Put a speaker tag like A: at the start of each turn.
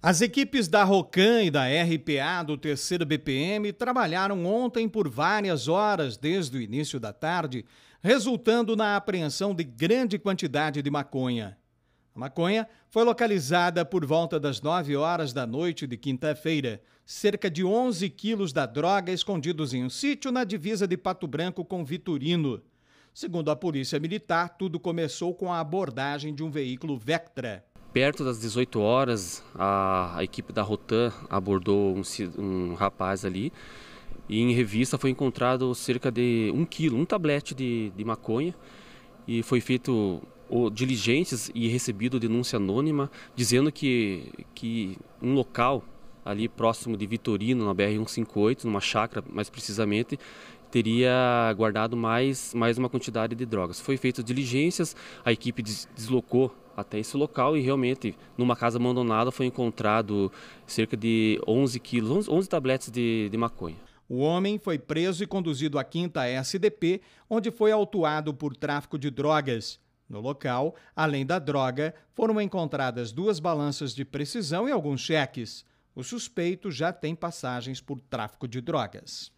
A: As equipes da ROCAN e da RPA do terceiro BPM trabalharam ontem por várias horas desde o início da tarde, resultando na apreensão de grande quantidade de maconha. A maconha foi localizada por volta das 9 horas da noite de quinta-feira, cerca de 11 quilos da droga escondidos em um sítio na divisa de Pato Branco com Vitorino. Segundo a Polícia Militar, tudo começou com a abordagem de um veículo Vectra.
B: Perto das 18 horas, a, a equipe da Rotan abordou um, um, rapaz ali e em revista foi encontrado cerca de um quilo, um tablete de, de maconha e foi feito o, diligências e recebido denúncia anônima dizendo que, que um local ali próximo de Vitorino, na BR-158, numa chácara mais precisamente, teria guardado mais, mais uma quantidade de drogas. Foi feito diligências, a equipe deslocou até esse local e realmente numa casa abandonada foi encontrado cerca de 11 quilos, 11 tabletes de, de maconha.
A: O homem foi preso e conduzido à quinta SDP, onde foi autuado por tráfico de drogas. No local, além da droga, foram encontradas duas balanças de precisão e alguns cheques. O suspeito já tem passagens por tráfico de drogas.